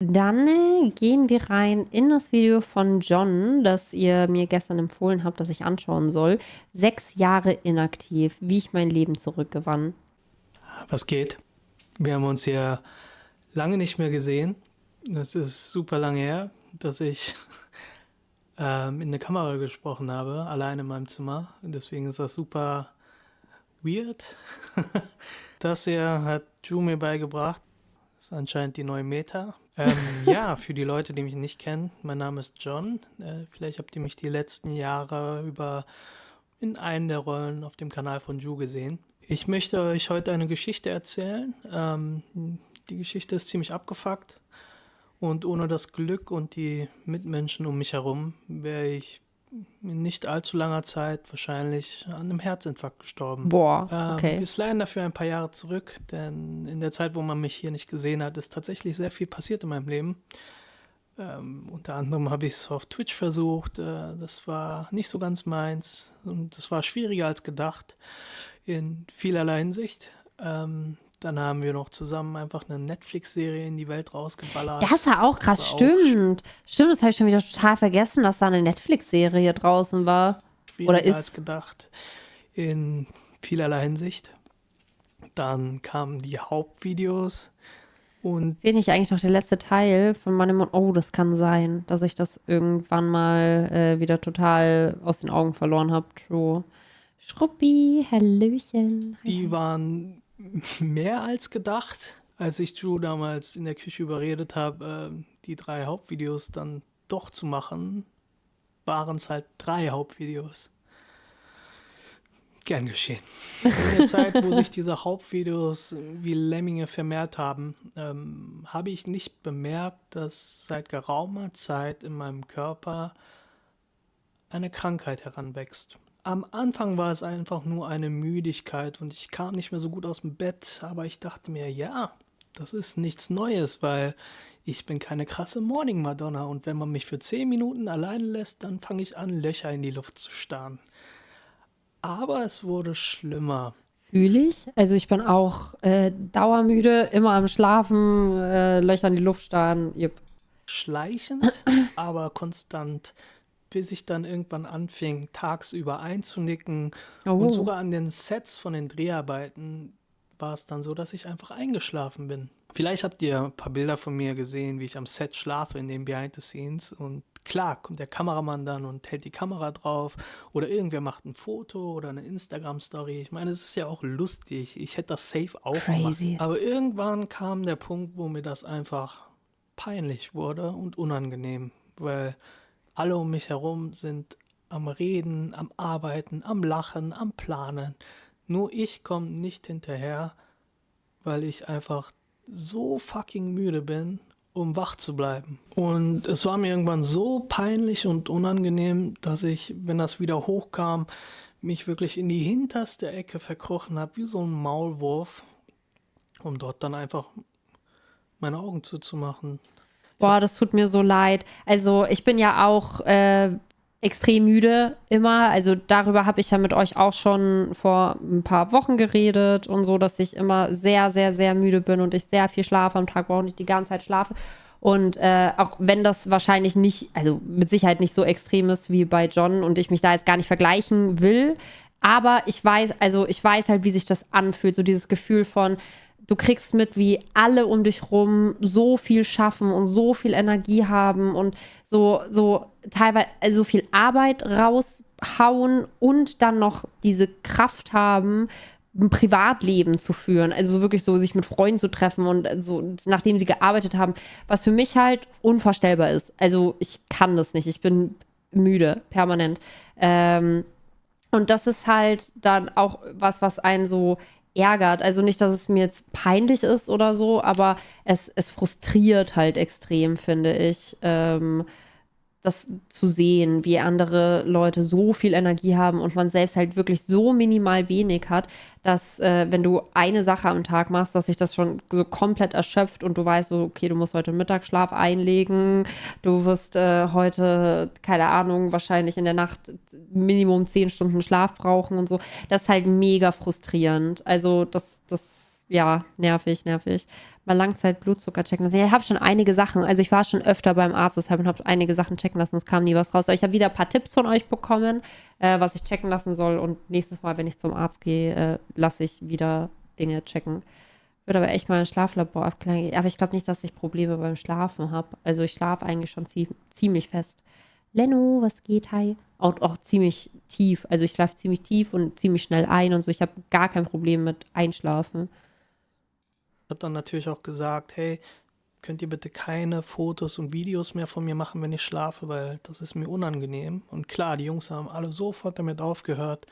Dann äh, gehen wir rein in das Video von John, das ihr mir gestern empfohlen habt, dass ich anschauen soll. Sechs Jahre inaktiv, wie ich mein Leben zurückgewann. Was geht? Wir haben uns ja lange nicht mehr gesehen. Das ist super lange her, dass ich ähm, in der Kamera gesprochen habe, allein in meinem Zimmer. Deswegen ist das super weird. das hier hat Ju mir beigebracht. Das ist anscheinend die neue Meta, ähm, ja, für die Leute, die mich nicht kennen, mein Name ist John. Äh, vielleicht habt ihr mich die letzten Jahre über in einen der Rollen auf dem Kanal von Ju gesehen. Ich möchte euch heute eine Geschichte erzählen. Ähm, die Geschichte ist ziemlich abgefuckt und ohne das Glück und die Mitmenschen um mich herum wäre ich in nicht allzu langer Zeit wahrscheinlich an einem Herzinfarkt gestorben. Boah, ähm, okay. Wir sliden dafür ein paar Jahre zurück, denn in der Zeit, wo man mich hier nicht gesehen hat, ist tatsächlich sehr viel passiert in meinem Leben. Ähm, unter anderem habe ich es auf Twitch versucht. Äh, das war nicht so ganz meins und das war schwieriger als gedacht in vielerlei Hinsicht. Ähm, dann haben wir noch zusammen einfach eine Netflix-Serie in die Welt rausgeballert. Das war auch krass, war stimmt. Auch stimmt, das habe ich schon wieder total vergessen, dass da eine Netflix-Serie draußen war. Oder ist. Als gedacht. In vielerlei Hinsicht. Dann kamen die Hauptvideos. Und Fehlt nicht eigentlich noch der letzte Teil von meinem Mund? Oh, das kann sein, dass ich das irgendwann mal äh, wieder total aus den Augen verloren habe. True. Schruppi, Hallöchen. Die waren mehr als gedacht, als ich Drew damals in der Küche überredet habe, ähm, die drei Hauptvideos dann doch zu machen, waren es halt drei Hauptvideos. Gern geschehen. In der Zeit, wo sich diese Hauptvideos äh, wie Lemminge vermehrt haben, ähm, habe ich nicht bemerkt, dass seit geraumer Zeit in meinem Körper eine Krankheit heranwächst am Anfang war es einfach nur eine Müdigkeit und ich kam nicht mehr so gut aus dem Bett, aber ich dachte mir, ja, das ist nichts Neues, weil ich bin keine krasse Morning Madonna und wenn man mich für 10 Minuten allein lässt, dann fange ich an, Löcher in die Luft zu starren. Aber es wurde schlimmer. Fühle ich. Also ich bin auch äh, dauermüde, immer am Schlafen, äh, Löcher in die Luft starren. Yep. Schleichend, aber konstant bis ich dann irgendwann anfing, tagsüber einzunicken. Oh. Und sogar an den Sets von den Dreharbeiten war es dann so, dass ich einfach eingeschlafen bin. Vielleicht habt ihr ein paar Bilder von mir gesehen, wie ich am Set schlafe in den Behind the Scenes. Und klar, kommt der Kameramann dann und hält die Kamera drauf. Oder irgendwer macht ein Foto oder eine Instagram-Story. Ich meine, es ist ja auch lustig. Ich hätte das safe auch Crazy. gemacht. Aber irgendwann kam der Punkt, wo mir das einfach peinlich wurde und unangenehm. Weil alle um mich herum sind am Reden, am Arbeiten, am Lachen, am Planen. Nur ich komme nicht hinterher, weil ich einfach so fucking müde bin, um wach zu bleiben. Und es war mir irgendwann so peinlich und unangenehm, dass ich, wenn das wieder hochkam, mich wirklich in die hinterste Ecke verkrochen habe, wie so ein Maulwurf, um dort dann einfach meine Augen zuzumachen boah, das tut mir so leid. Also ich bin ja auch äh, extrem müde immer. Also darüber habe ich ja mit euch auch schon vor ein paar Wochen geredet und so, dass ich immer sehr, sehr, sehr müde bin und ich sehr viel schlafe am Tag, brauche nicht die ganze Zeit schlafe. Und äh, auch wenn das wahrscheinlich nicht, also mit Sicherheit nicht so extrem ist wie bei John und ich mich da jetzt gar nicht vergleichen will, aber ich weiß, also ich weiß halt, wie sich das anfühlt, so dieses Gefühl von, Du kriegst mit, wie alle um dich rum so viel schaffen und so viel Energie haben und so, so teilweise äh, so viel Arbeit raushauen und dann noch diese Kraft haben, ein Privatleben zu führen. Also wirklich so sich mit Freunden zu treffen und äh, so, nachdem sie gearbeitet haben, was für mich halt unvorstellbar ist. Also ich kann das nicht. Ich bin müde, permanent. Ähm, und das ist halt dann auch was, was einen so ärgert. Also nicht, dass es mir jetzt peinlich ist oder so, aber es, es frustriert halt extrem, finde ich. Ähm, das zu sehen, wie andere Leute so viel Energie haben und man selbst halt wirklich so minimal wenig hat, dass äh, wenn du eine Sache am Tag machst, dass sich das schon so komplett erschöpft und du weißt, so, okay, du musst heute Mittagsschlaf einlegen, du wirst äh, heute, keine Ahnung, wahrscheinlich in der Nacht Minimum zehn Stunden Schlaf brauchen und so. Das ist halt mega frustrierend. Also das, das ja, nervig, nervig. Mal Langzeitblutzucker checken lassen. Ich habe schon einige Sachen, also ich war schon öfter beim Arzt, deshalb habe einige Sachen checken lassen, es kam nie was raus. Aber ich habe wieder ein paar Tipps von euch bekommen, äh, was ich checken lassen soll. Und nächstes Mal, wenn ich zum Arzt gehe, äh, lasse ich wieder Dinge checken. Würde aber echt mal ein Schlaflabor abklären. Aber ich glaube nicht, dass ich Probleme beim Schlafen habe. Also ich schlafe eigentlich schon zie ziemlich fest. Leno, was geht, hi? Und auch ziemlich tief. Also ich schlafe ziemlich tief und ziemlich schnell ein und so. Ich habe gar kein Problem mit Einschlafen habe dann natürlich auch gesagt, hey, könnt ihr bitte keine Fotos und Videos mehr von mir machen, wenn ich schlafe, weil das ist mir unangenehm. Und klar, die Jungs haben alle sofort damit aufgehört.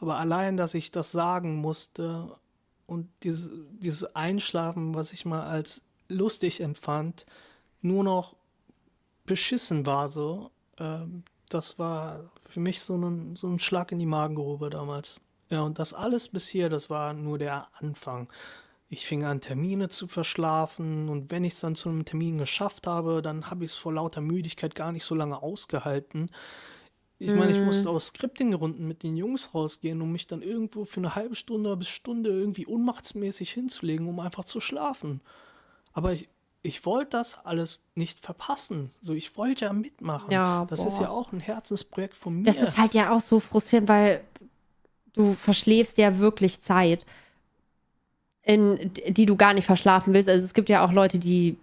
Aber allein, dass ich das sagen musste und dieses, dieses Einschlafen, was ich mal als lustig empfand, nur noch beschissen war so, äh, das war für mich so ein, so ein Schlag in die Magengrube damals. Ja, und das alles bis hier, das war nur der Anfang. Ich fing an, Termine zu verschlafen und wenn ich es dann zu einem Termin geschafft habe, dann habe ich es vor lauter Müdigkeit gar nicht so lange ausgehalten. Ich meine, ich musste mm. aus Scripting-Runden mit den Jungs rausgehen, um mich dann irgendwo für eine halbe Stunde bis Stunde irgendwie unmachtsmäßig hinzulegen, um einfach zu schlafen. Aber ich, ich wollte das alles nicht verpassen. So, ich wollte ja mitmachen. Ja, das boah. ist ja auch ein Herzensprojekt von mir. Das ist halt ja auch so frustrierend, weil du verschläfst ja wirklich Zeit in, die du gar nicht verschlafen willst. Also es gibt ja auch Leute, die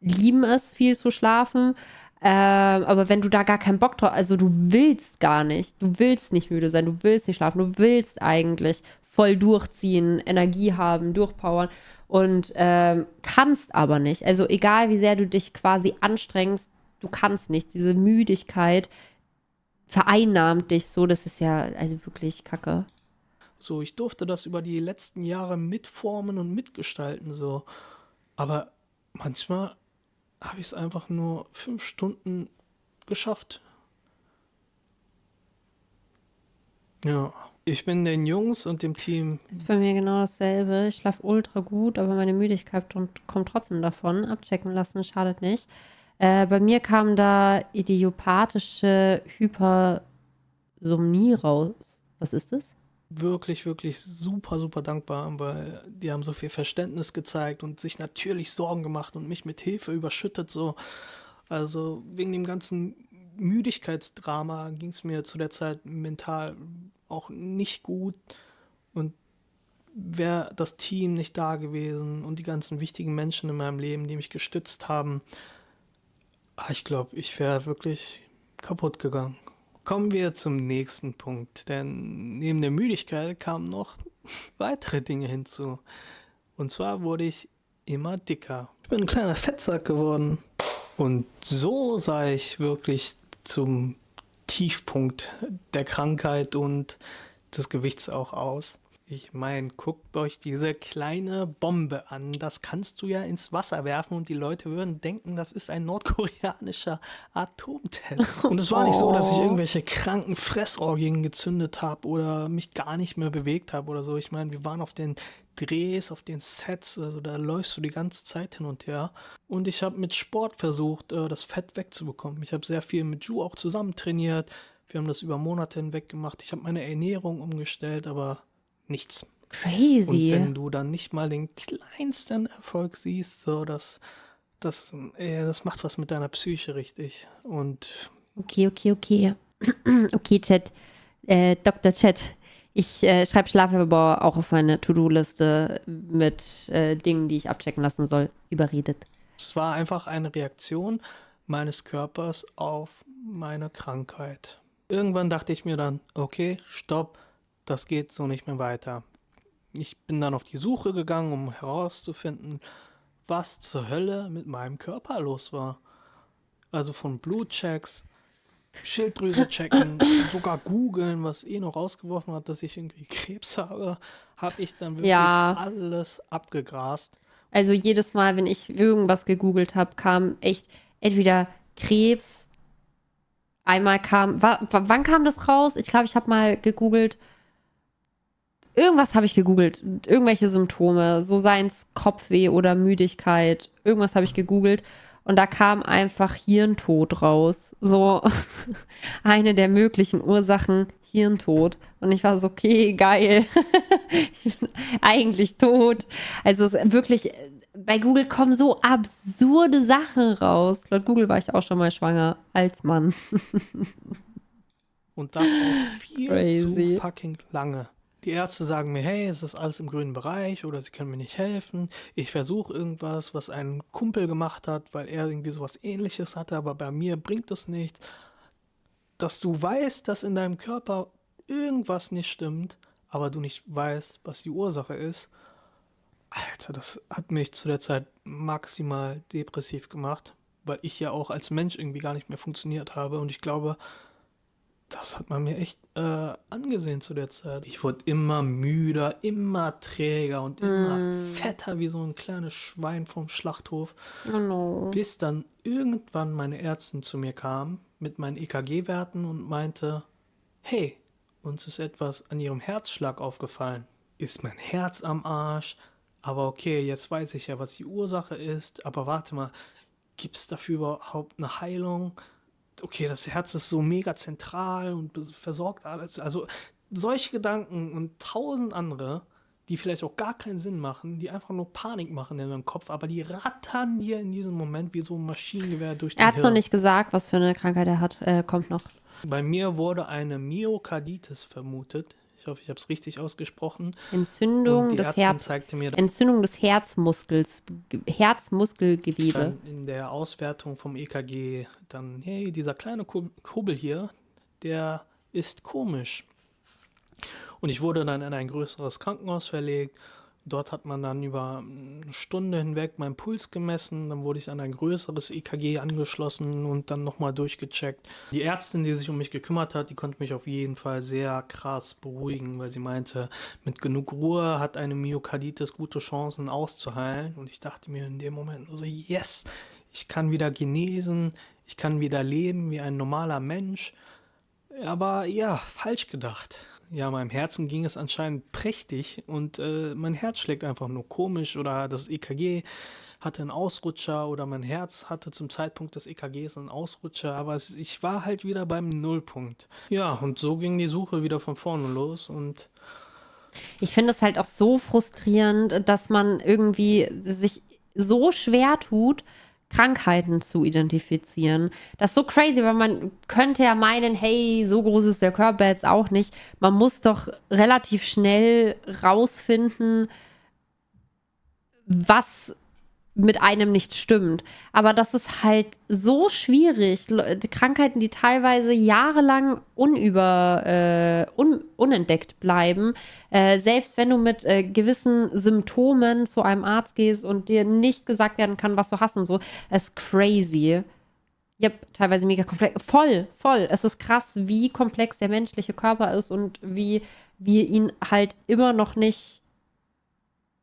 lieben es, viel zu schlafen. Ähm, aber wenn du da gar keinen Bock drauf, also du willst gar nicht, du willst nicht müde sein, du willst nicht schlafen, du willst eigentlich voll durchziehen, Energie haben, durchpowern und ähm, kannst aber nicht. Also egal wie sehr du dich quasi anstrengst, du kannst nicht. Diese Müdigkeit vereinnahmt dich so, das ist ja also wirklich kacke. So, ich durfte das über die letzten Jahre mitformen und mitgestalten, so. Aber manchmal habe ich es einfach nur fünf Stunden geschafft. Ja. Ich bin den Jungs und dem Team. Das ist bei mir genau dasselbe. Ich schlafe ultra gut, aber meine Müdigkeit kommt trotzdem davon. Abchecken lassen schadet nicht. Äh, bei mir kam da idiopathische Hypersomnie raus. Was ist das? wirklich, wirklich super, super dankbar, weil die haben so viel Verständnis gezeigt und sich natürlich Sorgen gemacht und mich mit Hilfe überschüttet. So. Also wegen dem ganzen Müdigkeitsdrama ging es mir zu der Zeit mental auch nicht gut und wäre das Team nicht da gewesen und die ganzen wichtigen Menschen in meinem Leben, die mich gestützt haben, ah, ich glaube, ich wäre wirklich kaputt gegangen. Kommen wir zum nächsten Punkt, denn neben der Müdigkeit kamen noch weitere Dinge hinzu. Und zwar wurde ich immer dicker. Ich bin ein kleiner Fettsack geworden. Und so sah ich wirklich zum Tiefpunkt der Krankheit und des Gewichts auch aus. Ich meine, guckt euch diese kleine Bombe an. Das kannst du ja ins Wasser werfen und die Leute würden denken, das ist ein nordkoreanischer Atomtest. Und es war oh. nicht so, dass ich irgendwelche kranken Fressorgien gezündet habe oder mich gar nicht mehr bewegt habe oder so. Ich meine, wir waren auf den Drehs, auf den Sets, also da läufst du die ganze Zeit hin und her. Und ich habe mit Sport versucht, äh, das Fett wegzubekommen. Ich habe sehr viel mit Ju auch zusammen trainiert. Wir haben das über Monate hinweg gemacht. Ich habe meine Ernährung umgestellt, aber Nichts. Crazy. Und wenn du dann nicht mal den kleinsten Erfolg siehst, so das, das, äh, das macht was mit deiner Psyche richtig. Und okay, okay, okay. okay, Chat. Äh, Dr. Chat. Ich äh, schreibe Schlaflabor auch auf meine To-Do-Liste mit äh, Dingen, die ich abchecken lassen soll. Überredet. Es war einfach eine Reaktion meines Körpers auf meine Krankheit. Irgendwann dachte ich mir dann, okay, stopp, das geht so nicht mehr weiter. Ich bin dann auf die Suche gegangen, um herauszufinden, was zur Hölle mit meinem Körper los war. Also von Blutchecks, Schilddrüse checken, sogar googeln, was eh noch rausgeworfen hat, dass ich irgendwie Krebs habe, habe ich dann wirklich ja. alles abgegrast. Also jedes Mal, wenn ich irgendwas gegoogelt habe, kam echt entweder Krebs, einmal kam, war, wann kam das raus? Ich glaube, ich habe mal gegoogelt, Irgendwas habe ich gegoogelt. Irgendwelche Symptome. So seien es Kopfweh oder Müdigkeit. Irgendwas habe ich gegoogelt. Und da kam einfach Hirntod raus. So eine der möglichen Ursachen Hirntod. Und ich war so, okay, geil. ich bin eigentlich tot. Also wirklich, bei Google kommen so absurde Sachen raus. Laut Google war ich auch schon mal schwanger als Mann. Und das auch viel Crazy. zu fucking lange. Die Ärzte sagen mir, hey, es ist alles im grünen Bereich oder sie können mir nicht helfen. Ich versuche irgendwas, was ein Kumpel gemacht hat, weil er irgendwie sowas ähnliches hatte, aber bei mir bringt es nichts. Dass du weißt, dass in deinem Körper irgendwas nicht stimmt, aber du nicht weißt, was die Ursache ist. Alter, das hat mich zu der Zeit maximal depressiv gemacht, weil ich ja auch als Mensch irgendwie gar nicht mehr funktioniert habe und ich glaube, das hat man mir echt äh, angesehen zu der Zeit. Ich wurde immer müder, immer träger und immer mm. fetter wie so ein kleines Schwein vom Schlachthof. Oh no. Bis dann irgendwann meine Ärztin zu mir kam mit meinen EKG-Werten und meinte, hey, uns ist etwas an ihrem Herzschlag aufgefallen. Ist mein Herz am Arsch? Aber okay, jetzt weiß ich ja, was die Ursache ist. Aber warte mal, gibt es dafür überhaupt eine Heilung? okay, das Herz ist so mega zentral und versorgt alles. Also solche Gedanken und tausend andere, die vielleicht auch gar keinen Sinn machen, die einfach nur Panik machen in deinem Kopf, aber die rattern dir in diesem Moment wie so ein Maschinengewehr durch den Er hat noch nicht gesagt, was für eine Krankheit er hat. Äh, kommt noch. Bei mir wurde eine Myokarditis vermutet. Ich hoffe, ich habe es richtig ausgesprochen. Entzündung des, Herz Entzündung des Herzmuskels, Herzmuskelgewebe. Dann in der Auswertung vom EKG dann, hey, dieser kleine Kobel hier, der ist komisch. Und ich wurde dann in ein größeres Krankenhaus verlegt Dort hat man dann über eine Stunde hinweg meinen Puls gemessen, dann wurde ich an ein größeres EKG angeschlossen und dann nochmal durchgecheckt. Die Ärztin, die sich um mich gekümmert hat, die konnte mich auf jeden Fall sehr krass beruhigen, weil sie meinte, mit genug Ruhe hat eine Myokarditis gute Chancen auszuheilen. Und ich dachte mir in dem Moment nur so, yes, ich kann wieder genesen, ich kann wieder leben wie ein normaler Mensch. Aber ja, falsch gedacht ja, meinem Herzen ging es anscheinend prächtig und äh, mein Herz schlägt einfach nur komisch oder das EKG hatte einen Ausrutscher oder mein Herz hatte zum Zeitpunkt des EKGs einen Ausrutscher, aber es, ich war halt wieder beim Nullpunkt. Ja, und so ging die Suche wieder von vorne los und ich finde es halt auch so frustrierend, dass man irgendwie sich so schwer tut, Krankheiten zu identifizieren. Das ist so crazy, weil man könnte ja meinen, hey, so groß ist der Körper jetzt auch nicht. Man muss doch relativ schnell rausfinden, was mit einem nicht stimmt. Aber das ist halt so schwierig. Krankheiten, die teilweise jahrelang unüber, äh, un, unentdeckt bleiben. Äh, selbst wenn du mit äh, gewissen Symptomen zu einem Arzt gehst und dir nicht gesagt werden kann, was du hast und so, ist crazy. yep, teilweise mega komplex. Voll, voll. Es ist krass, wie komplex der menschliche Körper ist und wie wir ihn halt immer noch nicht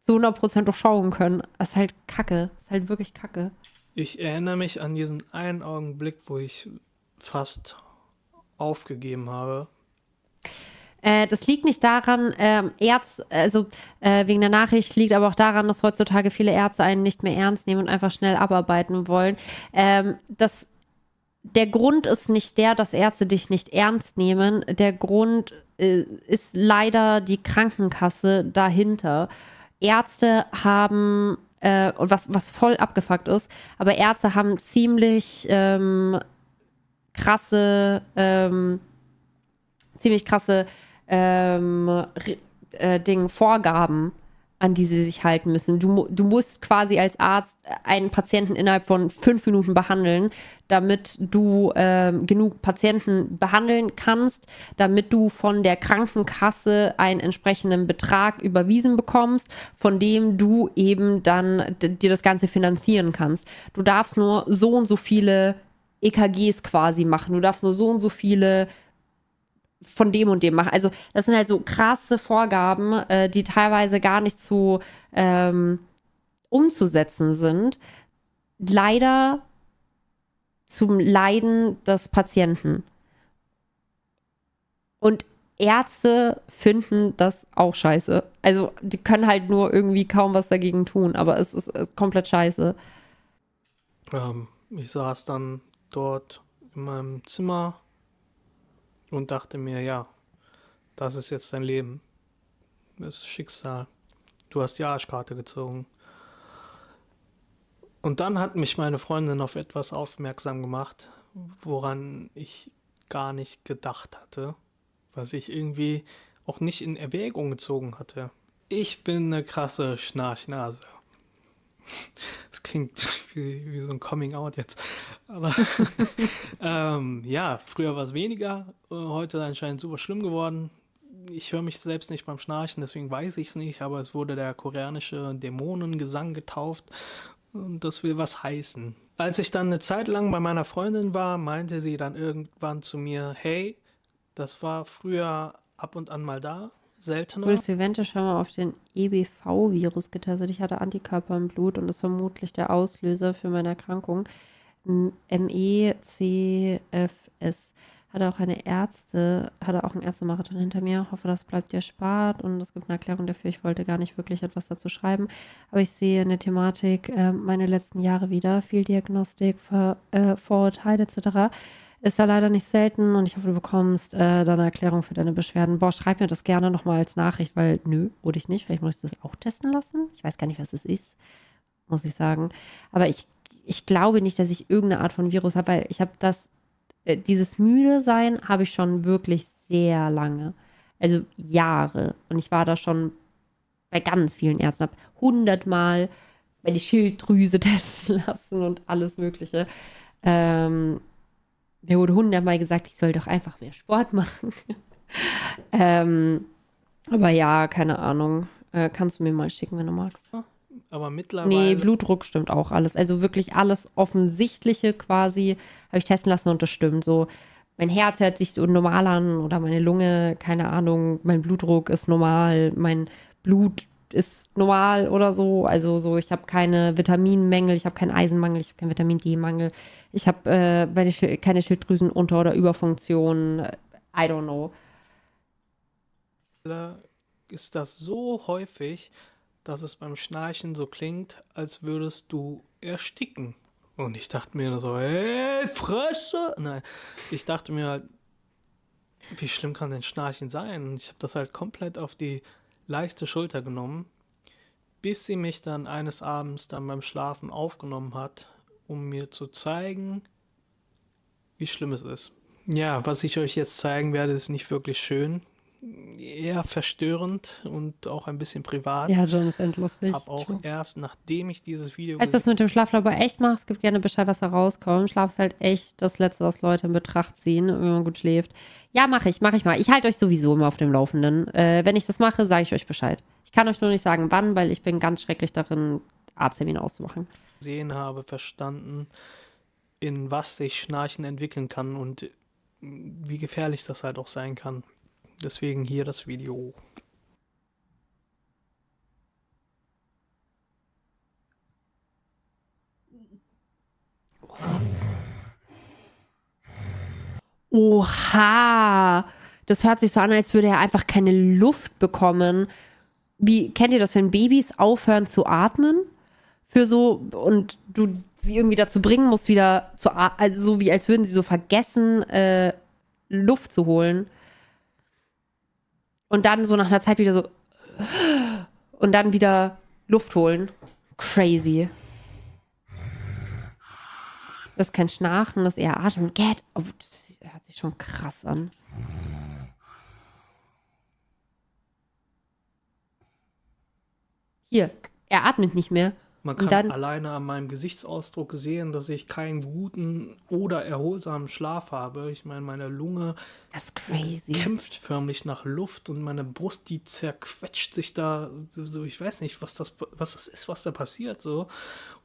zu 100% durchschauen können. Das ist halt kacke. Das ist halt wirklich kacke. Ich erinnere mich an diesen einen Augenblick, wo ich fast aufgegeben habe. Äh, das liegt nicht daran, ähm, Ärzte, also äh, wegen der Nachricht liegt aber auch daran, dass heutzutage viele Ärzte einen nicht mehr ernst nehmen und einfach schnell abarbeiten wollen. Ähm, das, der Grund ist nicht der, dass Ärzte dich nicht ernst nehmen. Der Grund äh, ist leider die Krankenkasse dahinter. Ärzte haben, äh, was, was voll abgefuckt ist, aber Ärzte haben ziemlich ähm, krasse, ähm, ziemlich krasse ähm, äh, Ding, Vorgaben an die sie sich halten müssen. Du, du musst quasi als Arzt äh, einen Patienten innerhalb von fünf Minuten behandeln, damit du äh, genug Patienten behandeln kannst, damit du von der Krankenkasse einen entsprechenden Betrag überwiesen bekommst, von dem du eben dann dir das Ganze finanzieren kannst. Du darfst nur so und so viele EKGs quasi machen, du darfst nur so und so viele von dem und dem machen. Also das sind halt so krasse Vorgaben, äh, die teilweise gar nicht zu ähm, umzusetzen sind. Leider zum Leiden des Patienten. Und Ärzte finden das auch scheiße. Also die können halt nur irgendwie kaum was dagegen tun, aber es ist, ist komplett scheiße. Ähm, ich saß dann dort in meinem Zimmer und dachte mir, ja, das ist jetzt dein Leben. Das ist Schicksal. Du hast die Arschkarte gezogen. Und dann hat mich meine Freundin auf etwas aufmerksam gemacht, woran ich gar nicht gedacht hatte, was ich irgendwie auch nicht in Erwägung gezogen hatte. Ich bin eine krasse Schnarchnase. Das klingt wie, wie so ein Coming-out jetzt. Aber ähm, ja, früher war es weniger, äh, heute anscheinend super schlimm geworden. Ich höre mich selbst nicht beim Schnarchen, deswegen weiß ich es nicht, aber es wurde der koreanische Dämonengesang getauft und das will was heißen. Als ich dann eine Zeit lang bei meiner Freundin war, meinte sie dann irgendwann zu mir, hey, das war früher ab und an mal da, seltener. Julius Vivente schon mal auf den EBV-Virus getestet. Ich hatte Antikörper im Blut und ist vermutlich der Auslöser für meine Erkrankung. MECFS. Hatte auch eine Ärzte, hatte auch einen Ärztemarathon hinter mir. Hoffe, das bleibt dir spart und es gibt eine Erklärung dafür. Ich wollte gar nicht wirklich etwas dazu schreiben. Aber ich sehe in der Thematik äh, meine letzten Jahre wieder. Viel Diagnostik, Ver, äh, Vorurteile etc. Ist ja leider nicht selten und ich hoffe, du bekommst äh, dann Erklärung für deine Beschwerden. Boah, schreib mir das gerne nochmal als Nachricht, weil nö, wurde ich nicht. Vielleicht muss ich das auch testen lassen. Ich weiß gar nicht, was es ist, muss ich sagen. Aber ich, ich glaube nicht, dass ich irgendeine Art von Virus habe, weil ich habe das, äh, dieses müde sein habe ich schon wirklich sehr lange. Also Jahre. Und ich war da schon bei ganz vielen Ärzten, habe hundertmal meine Schilddrüse testen lassen und alles Mögliche. Ähm, mir wurde hundertmal gesagt, ich soll doch einfach mehr Sport machen. ähm, aber ja, keine Ahnung. Äh, kannst du mir mal schicken, wenn du magst. Aber mittlerweile. Nee, Blutdruck stimmt auch alles. Also wirklich alles Offensichtliche quasi habe ich testen lassen und das stimmt. So, mein Herz hört sich so normal an oder meine Lunge, keine Ahnung, mein Blutdruck ist normal, mein Blut ist normal oder so. Also so, ich habe keine Vitaminmängel, ich habe keinen Eisenmangel, ich habe keinen Vitamin D-Mangel, ich habe äh, Sch keine Schilddrüsenunter- oder Überfunktion. I don't know. Ist das so häufig, dass es beim Schnarchen so klingt, als würdest du ersticken? Und ich dachte mir so, ey, Fresse! Nein, ich dachte mir halt, wie schlimm kann denn Schnarchen sein? Und ich habe das halt komplett auf die leichte Schulter genommen, bis sie mich dann eines Abends dann beim Schlafen aufgenommen hat, um mir zu zeigen, wie schlimm es ist. Ja, was ich euch jetzt zeigen werde, ist nicht wirklich schön eher verstörend und auch ein bisschen privat. Ja, John ist endlustig. Hab auch True. erst, nachdem ich dieses Video. Als du das mit dem Schlaflabor echt machst, gibt gerne Bescheid, was da rauskommt. Schlaf ist halt echt das Letzte, was Leute in Betracht ziehen, wenn man gut schläft. Ja, mache ich, mache ich mal. Ich halte euch sowieso immer auf dem Laufenden. Äh, wenn ich das mache, sage ich euch Bescheid. Ich kann euch nur nicht sagen, wann, weil ich bin ganz schrecklich darin, Arzttermine auszumachen. Gesehen habe, verstanden, in was sich Schnarchen entwickeln kann und wie gefährlich das halt auch sein kann. Deswegen hier das Video. Oha! Das hört sich so an, als würde er einfach keine Luft bekommen. Wie kennt ihr das, wenn Babys aufhören zu atmen? Für so und du sie irgendwie dazu bringen musst, wieder zu atmen, also so wie als würden sie so vergessen, äh, Luft zu holen und dann so nach einer Zeit wieder so und dann wieder Luft holen. Crazy. Das ist kein Schnarchen, das ist eher Atmen. Get. Oh, das hört sich schon krass an. Hier, er atmet nicht mehr. Man kann dann, alleine an meinem Gesichtsausdruck sehen, dass ich keinen guten oder erholsamen Schlaf habe. Ich meine, meine Lunge kämpft förmlich nach Luft und meine Brust, die zerquetscht sich da. So, ich weiß nicht, was das, was das ist, was da passiert. So.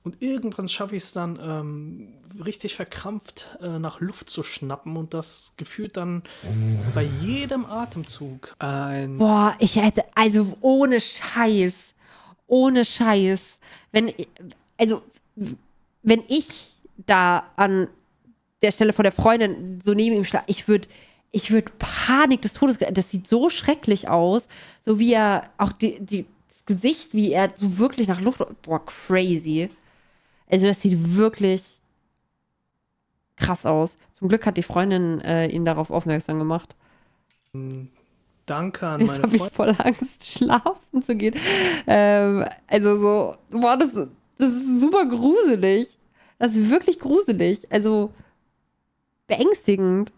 Und irgendwann schaffe ich es dann, ähm, richtig verkrampft äh, nach Luft zu schnappen und das gefühlt dann bei jedem Atemzug ein. Boah, ich hätte, also ohne Scheiß, ohne Scheiß wenn, also, wenn ich da an der Stelle von der Freundin so neben ihm schlage, ich würde ich würde Panik des Todes, das sieht so schrecklich aus, so wie er auch die, die, das Gesicht, wie er so wirklich nach Luft, boah, crazy. Also das sieht wirklich krass aus. Zum Glück hat die Freundin äh, ihn darauf aufmerksam gemacht. Hm. Danke an Jetzt meine Jetzt habe ich voll Angst, schlafen zu gehen. Ähm, also so, boah, das, das ist super gruselig. Das ist wirklich gruselig. Also beängstigend.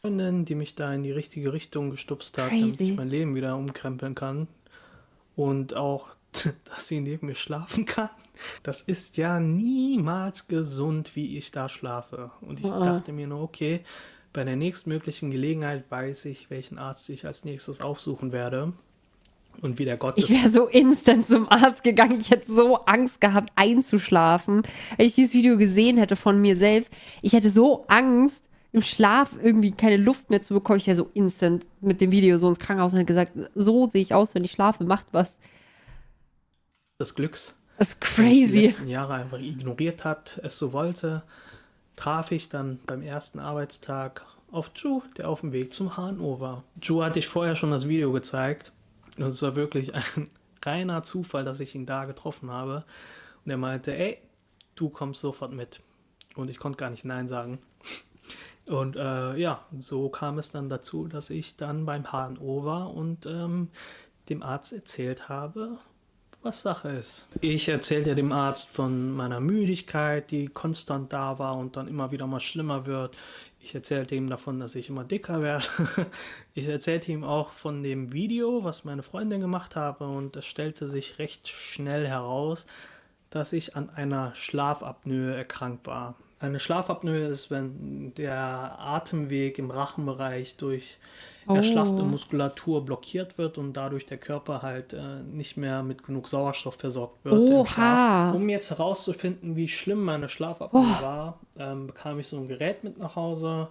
Freundin, die mich da in die richtige Richtung gestupst hat, Crazy. damit ich mein Leben wieder umkrempeln kann. Und auch, dass sie neben mir schlafen kann. Das ist ja niemals gesund, wie ich da schlafe. Und ich oh. dachte mir nur, okay, bei der nächstmöglichen Gelegenheit weiß ich, welchen Arzt ich als nächstes aufsuchen werde. Und wie der Gott. Ich wäre so instant zum Arzt gegangen. Ich hätte so Angst gehabt, einzuschlafen. Wenn ich dieses Video gesehen hätte von mir selbst, ich hätte so Angst, im Schlaf irgendwie keine Luft mehr zu bekommen. Ich wäre so instant mit dem Video so ins Krankenhaus und hätte gesagt, so sehe ich aus, wenn ich schlafe, macht was. Des Glücks. Das ist crazy. Die letzten Jahre einfach ignoriert hat, es so wollte traf ich dann beim ersten Arbeitstag auf Ju, der auf dem Weg zum HNO war. Ju hatte ich vorher schon das Video gezeigt und es war wirklich ein reiner Zufall, dass ich ihn da getroffen habe. Und er meinte, ey, du kommst sofort mit. Und ich konnte gar nicht Nein sagen. Und äh, ja, so kam es dann dazu, dass ich dann beim HNO war und ähm, dem Arzt erzählt habe, was Sache ist. Ich erzählte dem Arzt von meiner Müdigkeit, die konstant da war und dann immer wieder mal schlimmer wird. Ich erzählte ihm davon, dass ich immer dicker werde. Ich erzählte ihm auch von dem Video, was meine Freundin gemacht habe und es stellte sich recht schnell heraus, dass ich an einer Schlafapnoe erkrankt war. Eine Schlafapnoe ist, wenn der Atemweg im Rachenbereich durch oh. erschlaffte Muskulatur blockiert wird und dadurch der Körper halt äh, nicht mehr mit genug Sauerstoff versorgt wird. Oha. Um jetzt herauszufinden, wie schlimm meine Schlafapnoe oh. war, ähm, bekam ich so ein Gerät mit nach Hause.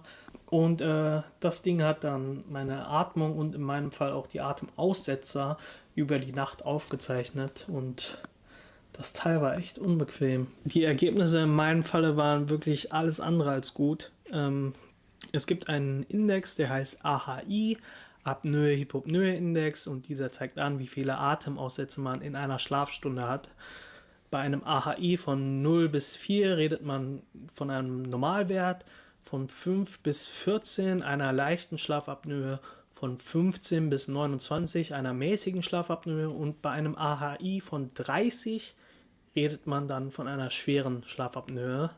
Und äh, das Ding hat dann meine Atmung und in meinem Fall auch die Atemaussetzer über die Nacht aufgezeichnet und das Teil war echt unbequem. Die Ergebnisse in meinem Falle waren wirklich alles andere als gut. Ähm, es gibt einen Index, der heißt AHI, Apnoe-Hypopnoe-Index, und dieser zeigt an, wie viele Atemaussätze man in einer Schlafstunde hat. Bei einem AHI von 0 bis 4 redet man von einem Normalwert, von 5 bis 14 einer leichten Schlafapnoe, von 15 bis 29 einer mäßigen Schlafapnoe und bei einem AHI von 30 redet man dann von einer schweren Schlafapnoe.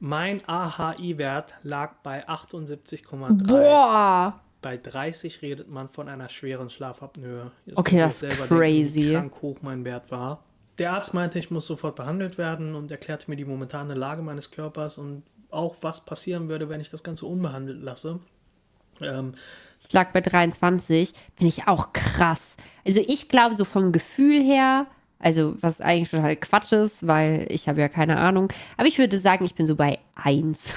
Mein AHI-Wert lag bei 78,3. Boah! Bei 30 redet man von einer schweren Schlafapnoe. Jetzt okay, das ist crazy. Denken, krank hoch mein Wert war. Der Arzt meinte, ich muss sofort behandelt werden und erklärte mir die momentane Lage meines Körpers und auch, was passieren würde, wenn ich das Ganze unbehandelt lasse. Ähm, ich lag bei 23, finde ich auch krass. Also ich glaube, so vom Gefühl her also, was eigentlich schon halt Quatsch ist, weil ich habe ja keine Ahnung. Aber ich würde sagen, ich bin so bei 1.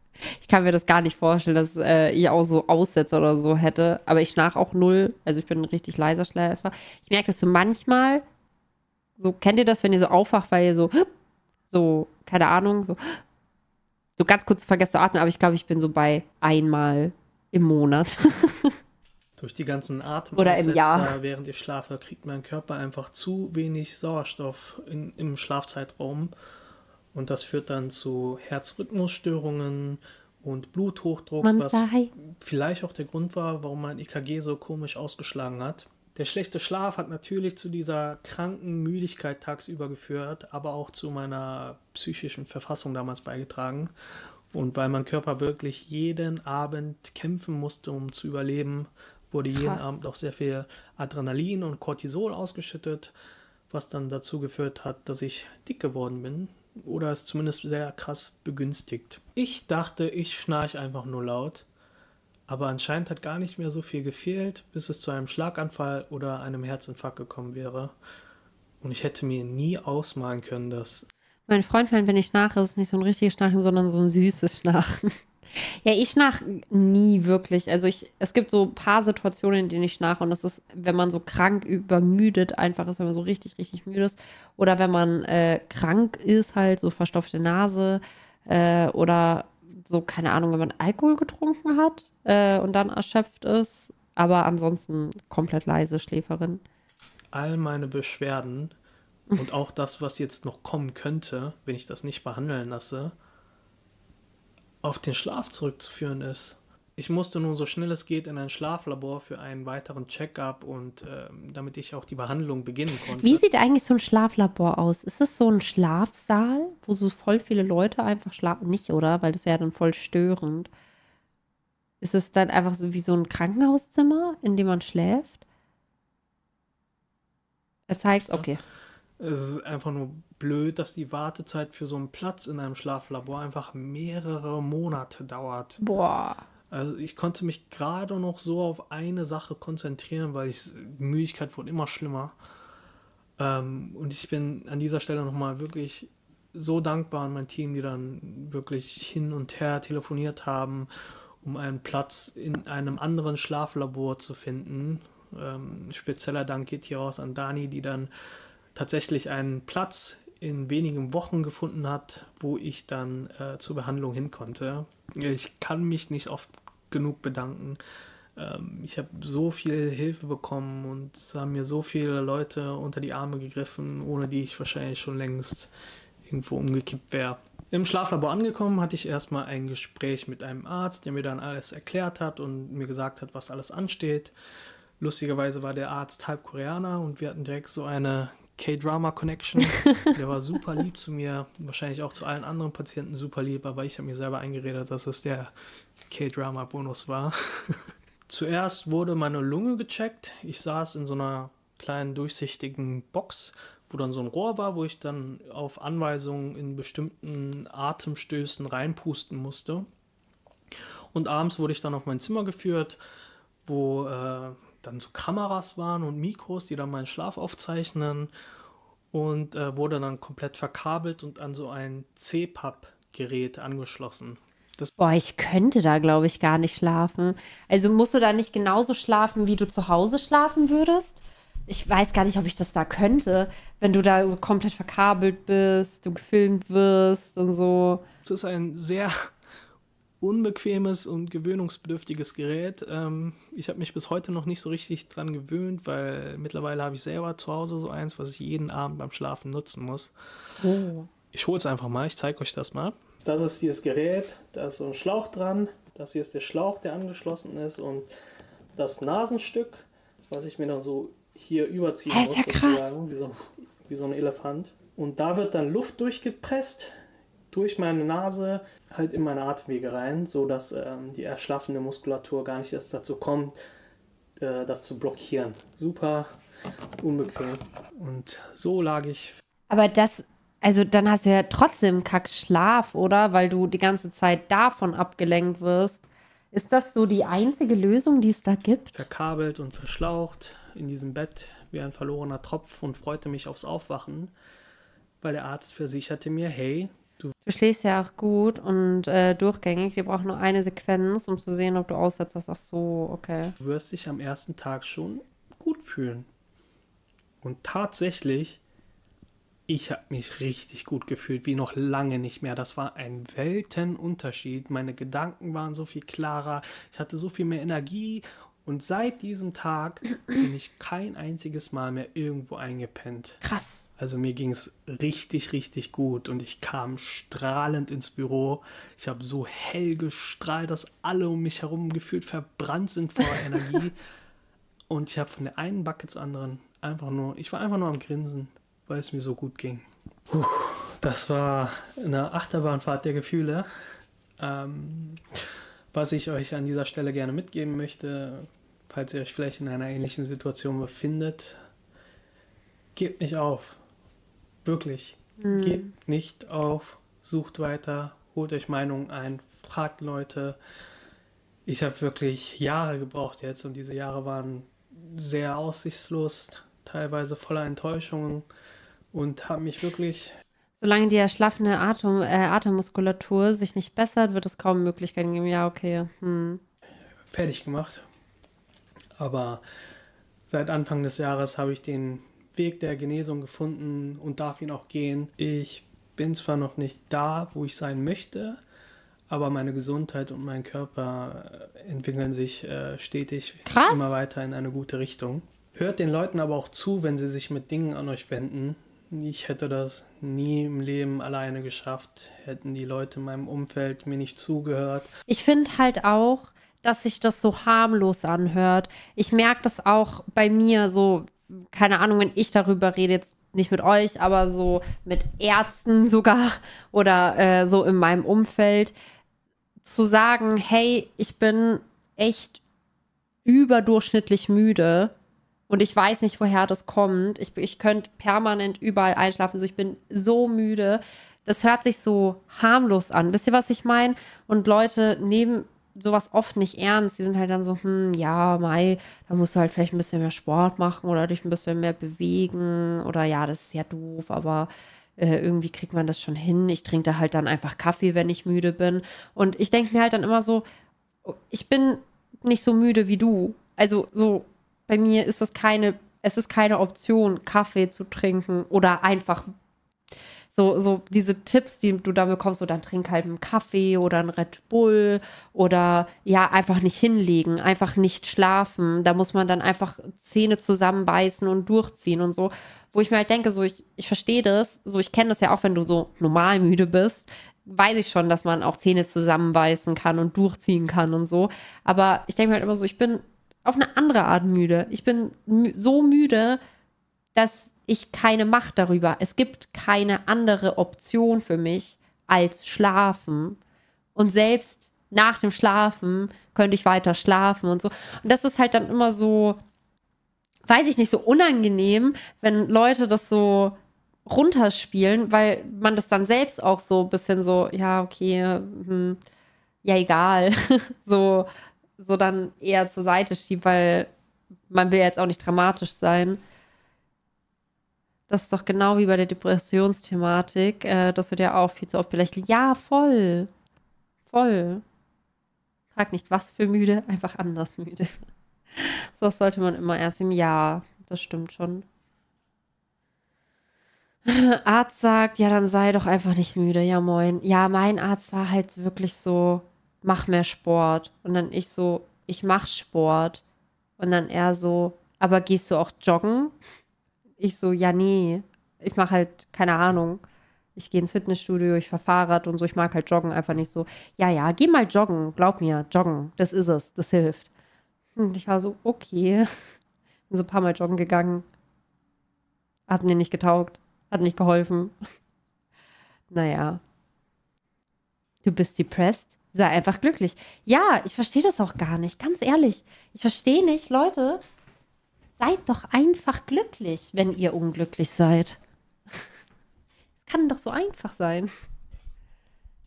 ich kann mir das gar nicht vorstellen, dass äh, ich auch so Aussätze oder so hätte. Aber ich schnarch auch null. Also, ich bin ein richtig leiser Schläfer. Ich merke das so manchmal. So, kennt ihr das, wenn ihr so aufwacht, weil ihr so, so, keine Ahnung, so, so ganz kurz vergesst zu atmen. Aber ich glaube, ich bin so bei einmal im Monat. Durch die ganzen Atemaussetzer während ich schlafe, kriegt mein Körper einfach zu wenig Sauerstoff in, im Schlafzeitraum. Und das führt dann zu Herzrhythmusstörungen und Bluthochdruck, Mom's was vielleicht auch der Grund war, warum mein EKG so komisch ausgeschlagen hat. Der schlechte Schlaf hat natürlich zu dieser kranken Müdigkeit tagsüber geführt, aber auch zu meiner psychischen Verfassung damals beigetragen. Und weil mein Körper wirklich jeden Abend kämpfen musste, um zu überleben, wurde Krass. jeden Abend auch sehr viel Adrenalin und Cortisol ausgeschüttet, was dann dazu geführt hat, dass ich dick geworden bin oder es zumindest sehr krass begünstigt. Ich dachte, ich schnarche einfach nur laut, aber anscheinend hat gar nicht mehr so viel gefehlt, bis es zu einem Schlaganfall oder einem Herzinfarkt gekommen wäre. Und ich hätte mir nie ausmalen können, dass. Mein Freund wenn ich schnarche, ist es nicht so ein richtiges Schnarchen, sondern so ein süßes Schnarchen. Ja, ich schnarch nie wirklich. Also ich, es gibt so ein paar Situationen, in denen ich schnarche und das ist, wenn man so krank übermüdet einfach ist, wenn man so richtig, richtig müde ist oder wenn man äh, krank ist halt, so verstopfte Nase äh, oder so, keine Ahnung, wenn man Alkohol getrunken hat äh, und dann erschöpft ist, aber ansonsten komplett leise Schläferin. All meine Beschwerden und auch das, was jetzt noch kommen könnte, wenn ich das nicht behandeln lasse, auf den Schlaf zurückzuführen ist. Ich musste nun so schnell es geht in ein Schlaflabor für einen weiteren Check-up und äh, damit ich auch die Behandlung beginnen konnte. Wie sieht eigentlich so ein Schlaflabor aus? Ist es so ein Schlafsaal, wo so voll viele Leute einfach schlafen? Nicht, oder? Weil das wäre dann voll störend. Ist es dann einfach so wie so ein Krankenhauszimmer, in dem man schläft? Er zeigt, okay. Ja es ist einfach nur blöd, dass die Wartezeit für so einen Platz in einem Schlaflabor einfach mehrere Monate dauert. Boah. Also ich konnte mich gerade noch so auf eine Sache konzentrieren, weil ich Müdigkeit wurde immer schlimmer. Ähm, und ich bin an dieser Stelle nochmal wirklich so dankbar an mein Team, die dann wirklich hin und her telefoniert haben, um einen Platz in einem anderen Schlaflabor zu finden. Ähm, spezieller Dank geht hier raus an Dani, die dann tatsächlich einen Platz in wenigen Wochen gefunden hat, wo ich dann äh, zur Behandlung hin konnte. Ich kann mich nicht oft genug bedanken. Ähm, ich habe so viel Hilfe bekommen und es haben mir so viele Leute unter die Arme gegriffen, ohne die ich wahrscheinlich schon längst irgendwo umgekippt wäre. Im Schlaflabor angekommen hatte ich erstmal ein Gespräch mit einem Arzt, der mir dann alles erklärt hat und mir gesagt hat, was alles ansteht. Lustigerweise war der Arzt halb Koreaner und wir hatten direkt so eine K-Drama Connection. Der war super lieb zu mir, wahrscheinlich auch zu allen anderen Patienten super lieb, aber ich habe mir selber eingeredet, dass es der K-Drama Bonus war. Zuerst wurde meine Lunge gecheckt. Ich saß in so einer kleinen durchsichtigen Box, wo dann so ein Rohr war, wo ich dann auf Anweisungen in bestimmten Atemstößen reinpusten musste. Und abends wurde ich dann auf mein Zimmer geführt, wo äh, dann so Kameras waren und Mikros, die dann meinen Schlaf aufzeichnen und äh, wurde dann komplett verkabelt und an so ein CPAP-Gerät angeschlossen. Das Boah, ich könnte da, glaube ich, gar nicht schlafen. Also musst du da nicht genauso schlafen, wie du zu Hause schlafen würdest? Ich weiß gar nicht, ob ich das da könnte, wenn du da so komplett verkabelt bist, du gefilmt wirst und so. Es ist ein sehr unbequemes und gewöhnungsbedürftiges Gerät. Ähm, ich habe mich bis heute noch nicht so richtig dran gewöhnt, weil mittlerweile habe ich selber zu Hause so eins, was ich jeden Abend beim Schlafen nutzen muss. Oh. Ich hole es einfach mal, ich zeige euch das mal. Das ist dieses Gerät, da ist so ein Schlauch dran. Das hier ist der Schlauch, der angeschlossen ist und das Nasenstück, was ich mir dann so hier überziehen ah, muss, ja wie so, wie so ein Elefant. Und da wird dann Luft durchgepresst durch meine Nase halt in meine Atemwege rein, sodass ähm, die erschlaffende Muskulatur gar nicht erst dazu kommt, äh, das zu blockieren. Super unbequem. Und so lag ich. Aber das, also dann hast du ja trotzdem Kackschlaf, oder? Weil du die ganze Zeit davon abgelenkt wirst. Ist das so die einzige Lösung, die es da gibt? Verkabelt und verschlaucht in diesem Bett wie ein verlorener Tropf und freute mich aufs Aufwachen, weil der Arzt versicherte mir, hey, Du, du schläfst ja auch gut und äh, durchgängig. Wir brauchen nur eine Sequenz, um zu sehen, ob du aussetzt. hast. Ach so, okay. Du wirst dich am ersten Tag schon gut fühlen. Und tatsächlich, ich habe mich richtig gut gefühlt, wie noch lange nicht mehr. Das war ein Weltenunterschied. Meine Gedanken waren so viel klarer. Ich hatte so viel mehr Energie und seit diesem Tag bin ich kein einziges Mal mehr irgendwo eingepennt. Krass. Also mir ging es richtig, richtig gut und ich kam strahlend ins Büro. Ich habe so hell gestrahlt, dass alle um mich herum gefühlt verbrannt sind vor Energie. und ich habe von der einen Backe zur anderen einfach nur, ich war einfach nur am Grinsen, weil es mir so gut ging. Puh, das war eine Achterbahnfahrt der Gefühle. Ähm, was ich euch an dieser Stelle gerne mitgeben möchte, falls ihr euch vielleicht in einer ähnlichen Situation befindet, gebt nicht auf. Wirklich. Mhm. Gebt nicht auf, sucht weiter, holt euch Meinungen ein, fragt Leute. Ich habe wirklich Jahre gebraucht jetzt und diese Jahre waren sehr aussichtslos, teilweise voller Enttäuschungen und habe mich wirklich Solange die erschlaffene Atem, äh, Atemmuskulatur sich nicht bessert, wird es kaum Möglichkeiten geben. Ja, okay. Hm. Fertig gemacht. Aber seit Anfang des Jahres habe ich den Weg der Genesung gefunden und darf ihn auch gehen. Ich bin zwar noch nicht da, wo ich sein möchte, aber meine Gesundheit und mein Körper äh, entwickeln sich äh, stetig Krass. immer weiter in eine gute Richtung. Hört den Leuten aber auch zu, wenn sie sich mit Dingen an euch wenden, ich hätte das nie im Leben alleine geschafft, hätten die Leute in meinem Umfeld mir nicht zugehört. Ich finde halt auch, dass sich das so harmlos anhört. Ich merke das auch bei mir so, keine Ahnung, wenn ich darüber rede, jetzt nicht mit euch, aber so mit Ärzten sogar oder äh, so in meinem Umfeld, zu sagen, hey, ich bin echt überdurchschnittlich müde und ich weiß nicht, woher das kommt. Ich, ich könnte permanent überall einschlafen. So, ich bin so müde. Das hört sich so harmlos an. Wisst ihr, was ich meine? Und Leute nehmen sowas oft nicht ernst. Die sind halt dann so, hm, ja, Mai, da musst du halt vielleicht ein bisschen mehr Sport machen oder dich ein bisschen mehr bewegen. Oder ja, das ist ja doof, aber äh, irgendwie kriegt man das schon hin. Ich trinke da halt dann einfach Kaffee, wenn ich müde bin. Und ich denke mir halt dann immer so, ich bin nicht so müde wie du. Also so bei mir ist es keine, es ist keine Option, Kaffee zu trinken oder einfach so, so diese Tipps, die du da bekommst, so dann trink halt einen Kaffee oder einen Red Bull oder ja, einfach nicht hinlegen, einfach nicht schlafen. Da muss man dann einfach Zähne zusammenbeißen und durchziehen und so. Wo ich mir halt denke, so ich, ich verstehe das, so ich kenne das ja auch, wenn du so normal müde bist, weiß ich schon, dass man auch Zähne zusammenbeißen kann und durchziehen kann und so. Aber ich denke mir halt immer so, ich bin auf eine andere Art müde. Ich bin so müde, dass ich keine Macht darüber. Es gibt keine andere Option für mich als schlafen. Und selbst nach dem Schlafen könnte ich weiter schlafen und so. Und das ist halt dann immer so, weiß ich nicht, so unangenehm, wenn Leute das so runterspielen, weil man das dann selbst auch so ein bisschen so, ja, okay, hm, ja, egal, so so dann eher zur Seite schiebt, weil man will ja jetzt auch nicht dramatisch sein. Das ist doch genau wie bei der Depressionsthematik. Äh, das wird ja auch viel zu oft belächelt. Ja, voll. Voll. Frag nicht, was für müde, einfach anders müde. so das sollte man immer erst im Jahr. Das stimmt schon. Arzt sagt, ja, dann sei doch einfach nicht müde. Ja, moin. Ja, mein Arzt war halt wirklich so, mach mehr Sport. Und dann ich so, ich mach Sport. Und dann er so, aber gehst du auch joggen? Ich so, ja, nee. Ich mach halt, keine Ahnung. Ich gehe ins Fitnessstudio, ich fahre Fahrrad und so. Ich mag halt joggen einfach nicht so. Ja, ja, geh mal joggen. Glaub mir, joggen. Das ist es. Das hilft. Und ich war so, okay. Bin so ein paar Mal joggen gegangen. Hat mir nicht getaugt. Hat nicht geholfen. Naja. Du bist depressed? Sei einfach glücklich. Ja, ich verstehe das auch gar nicht, ganz ehrlich. Ich verstehe nicht, Leute, seid doch einfach glücklich, wenn ihr unglücklich seid. Es kann doch so einfach sein.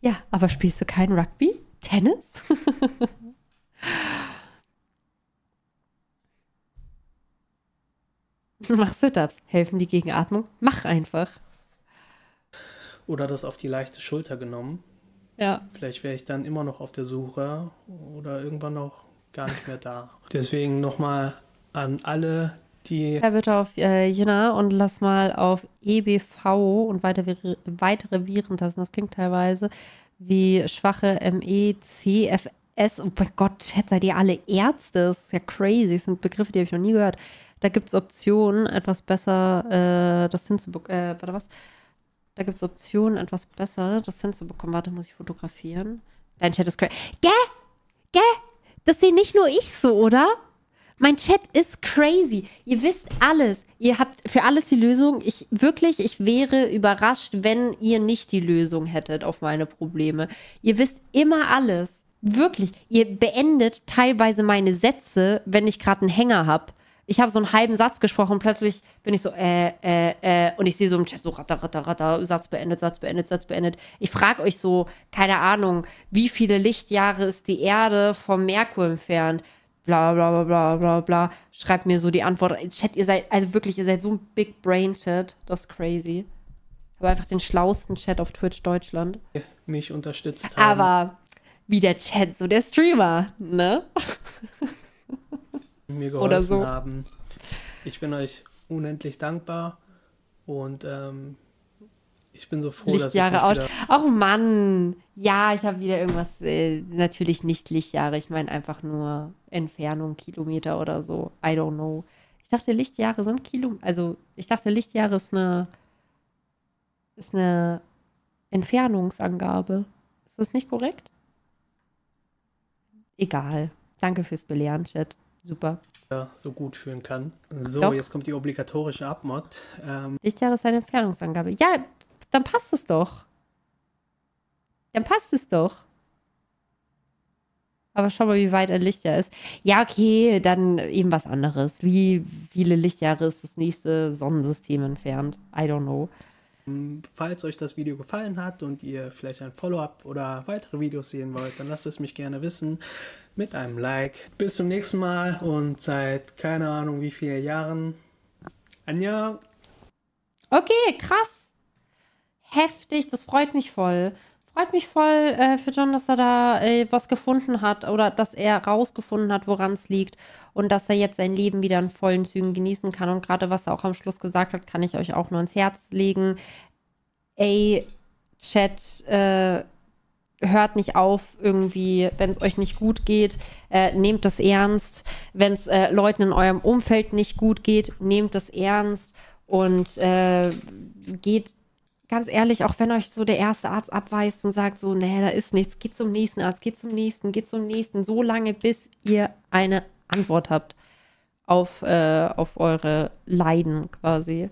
Ja, aber spielst du kein Rugby? Tennis? Mach Sit-ups. Helfen die gegen Atmung? Mach einfach. Oder das auf die leichte Schulter genommen ja. Vielleicht wäre ich dann immer noch auf der Suche oder irgendwann noch gar nicht mehr da. Deswegen nochmal an alle, die. Ja, bitte auf äh, Jena und lass mal auf EBV und weitere, weitere Virentasten. Das klingt teilweise wie schwache ME, CFS. Oh mein Gott, Chat, seid ihr alle Ärzte? Das ist ja crazy. Das sind Begriffe, die habe ich noch nie gehört. Da gibt es Optionen, etwas besser äh, das hinzubekommen. Äh, warte, was? Da gibt es Optionen, etwas besser das hinzubekommen. Warte, muss ich fotografieren? Dein Chat ist crazy. Gäh! Gäh! Das sehe nicht nur ich so, oder? Mein Chat ist crazy. Ihr wisst alles. Ihr habt für alles die Lösung. Ich wirklich, ich wäre überrascht, wenn ihr nicht die Lösung hättet auf meine Probleme. Ihr wisst immer alles. Wirklich. Ihr beendet teilweise meine Sätze, wenn ich gerade einen Hänger habe ich habe so einen halben Satz gesprochen, plötzlich bin ich so, äh, äh, äh, und ich sehe so im Chat so ratter, ratter, ratter, Satz beendet, Satz beendet, Satz beendet. Ich frage euch so, keine Ahnung, wie viele Lichtjahre ist die Erde vom Merkur entfernt? Bla, bla, bla, bla, bla, bla. Schreibt mir so die Antwort. Chat, ihr seid, also wirklich, ihr seid so ein Big Brain Chat, das ist crazy. Aber einfach den schlauesten Chat auf Twitch Deutschland. Mich unterstützt haben. Aber wie der Chat, so der Streamer, ne? die mir geholfen so. haben. Ich bin euch unendlich dankbar und ähm, ich bin so froh, Lichtjahre dass ich aus. Ach Mann, ja, ich habe wieder irgendwas. Äh, natürlich nicht Lichtjahre. Ich meine einfach nur Entfernung, Kilometer oder so. I don't know. Ich dachte Lichtjahre sind Kilometer. Also ich dachte Lichtjahre ist eine ist eine Entfernungsangabe. Ist das nicht korrekt? Egal. Danke fürs Belehren, Chat. Super. Ja, so gut führen kann. So, doch. jetzt kommt die obligatorische Abmod. Ähm. Lichtjahre ist eine Entfernungsangabe. Ja, dann passt es doch. Dann passt es doch. Aber schau mal, wie weit ein Lichtjahr ist. Ja, okay, dann eben was anderes. Wie viele Lichtjahre ist das nächste Sonnensystem entfernt? I don't know. Ähm, falls euch das Video gefallen hat und ihr vielleicht ein Follow-up oder weitere Videos sehen wollt, dann lasst es mich gerne wissen mit einem Like. Bis zum nächsten Mal und seit keine Ahnung wie vielen Jahren. Anja. Okay, krass. Heftig, das freut mich voll. Freut mich voll äh, für John, dass er da äh, was gefunden hat oder dass er rausgefunden hat, woran es liegt und dass er jetzt sein Leben wieder in vollen Zügen genießen kann. Und gerade was er auch am Schluss gesagt hat, kann ich euch auch nur ins Herz legen. Ey, Chat, äh, hört nicht auf, irgendwie, wenn es euch nicht gut geht, äh, nehmt das ernst. Wenn es äh, Leuten in eurem Umfeld nicht gut geht, nehmt das ernst und äh, geht ganz ehrlich, auch wenn euch so der erste Arzt abweist und sagt so, nee, da ist nichts, geht zum nächsten Arzt, geht zum nächsten, geht zum nächsten, so lange, bis ihr eine Antwort habt auf, äh, auf eure Leiden quasi.